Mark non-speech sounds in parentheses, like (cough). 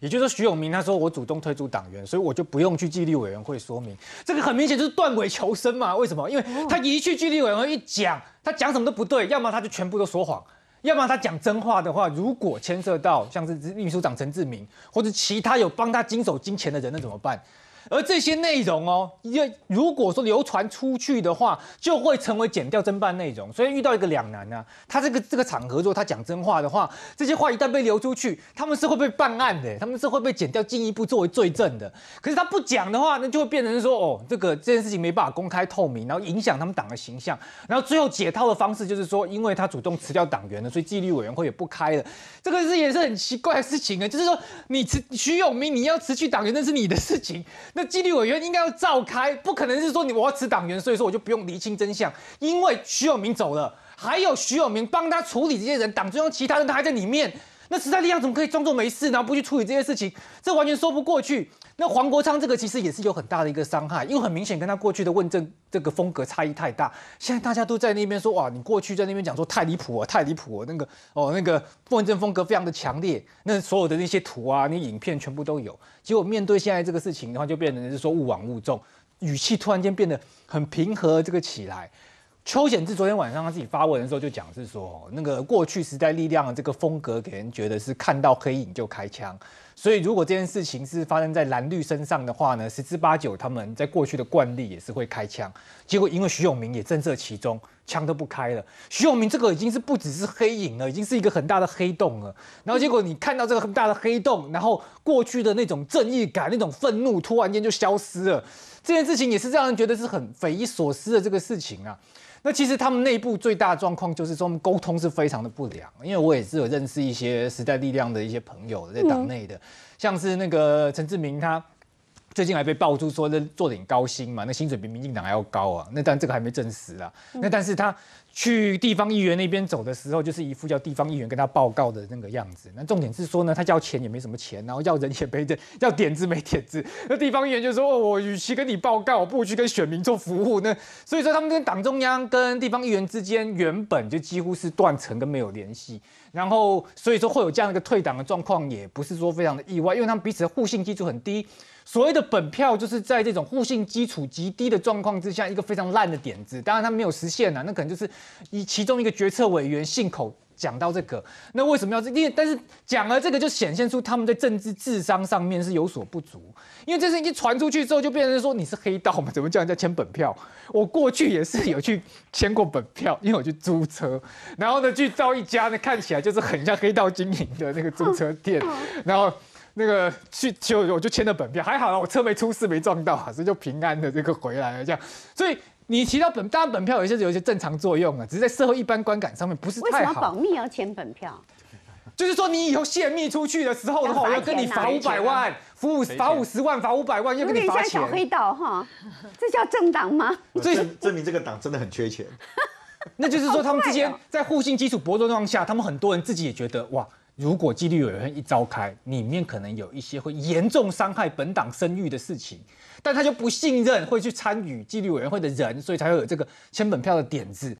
也就是说，徐永明他说我主动退出党员，所以我就不用去纪律委员会说明。这个很明显就是断尾求生嘛？为什么？因为他一去纪律委员会一讲，他讲什么都不对，要么他就全部都说谎，要么他讲真话的话，如果牵涉到像是秘书长陈志明或者其他有帮他经手金钱的人，那怎么办？而这些内容哦，因为如果说流传出去的话，就会成为减掉侦办内容，所以遇到一个两难呢。他这个这个场合如果他讲真话的话，这些话一旦被流出去，他们是会被办案的，他们是会被减掉进一步作为罪证的。可是他不讲的话，那就会变成说哦，这个这件事情没办法公开透明，然后影响他们党的形象。然后最后解套的方式就是说，因为他主动辞掉党员了，所以纪律委员会也不开了。这个是也是很奇怪的事情啊，就是说你辞徐永明，你要辞去党员，那是你的事情。纪律委员应该要召开，不可能是说你我要辞党员，所以说我就不用厘清真相。因为徐有明走了，还有徐有明帮他处理这些人，党中央其他人他还在里面。那实在力量怎么可以装作没事，然后不去处理这些事情？这完全说不过去。那黄国昌这个其实也是有很大的一个伤害，因为很明显跟他过去的问政这个风格差异太大。现在大家都在那边说，哇，你过去在那边讲说太离谱哦，太离谱哦！」那个哦那个问政风格非常的强烈。那所有的那些图啊、那影片全部都有，结果面对现在这个事情的话，就变成是说勿往勿重，语气突然间变得很平和这个起来。邱显志昨天晚上他自己发文的时候就讲是说，那个过去时代力量的这个风格给人觉得是看到黑影就开枪，所以如果这件事情是发生在蓝绿身上的话呢，十之八九他们在过去的惯例也是会开枪。结果因为徐永明也震慑其中，枪都不开了。徐永明这个已经是不只是黑影了，已经是一个很大的黑洞了。然后结果你看到这个很大的黑洞，然后过去的那种正义感、那种愤怒，突然间就消失了。这件事情也是让人觉得是很匪夷所思的这个事情啊。那其实他们内部最大的状况就是说沟通是非常的不良，因为我也是有认识一些时代力量的一些朋友在党内的，像是那个陈志明，他最近还被爆出说那做点高薪嘛，那薪水比民进党还要高啊。那但这个还没证实啊。那但是他去地方议员那边走的时候，就是一副叫地方议员跟他报告的那个样子。那重点是说呢，他要钱也没什么钱，然后要人也没人，要 (laughs) 点子没点子。那地方议员就说：“哦，我与其跟你报告，我不如去跟选民做服务。”那所以说，他们跟党中央跟地方议员之间原本就几乎是断层跟没有联系。然后所以说会有这样一个退党的状况，也不是说非常的意外，因为他们彼此的互信基础很低。所谓的本票，就是在这种互信基础极低的状况之下，一个非常烂的点子。当然，他没有实现呐，那可能就是。以其中一个决策委员信口讲到这个，那为什么要这？因为但是讲了这个就显现出他们在政治智商上面是有所不足。因为这事情传出去之后，就变成说你是黑道嘛，怎么叫人家签本票？(laughs) 我过去也是有去签过本票，因为我去租车，然后呢去到一家呢，看起来就是很像黑道经营的那个租车店，然后。那个去就我就签了本票，还好了，我车没出事，没撞到啊，所以就平安的这个回来了。这样，所以你提到本当然本票有些有一些正常作用啊，只是在社会一般观感上面不是太好。为什么保密要签本票？就是说你以后泄密出去的时候的话，要跟你罚五百万，罚五十，罚五十万，罚五百万，要跟你发钱。像小黑道哈，这叫政党吗？以证明这个党真的很缺钱。那就是说他们之间在互信基础薄弱状况下，他们很多人自己也觉得哇。如果纪律委员会一召开，里面可能有一些会严重伤害本党声誉的事情，但他就不信任会去参与纪律委员会的人，所以才会有这个签本票的点子。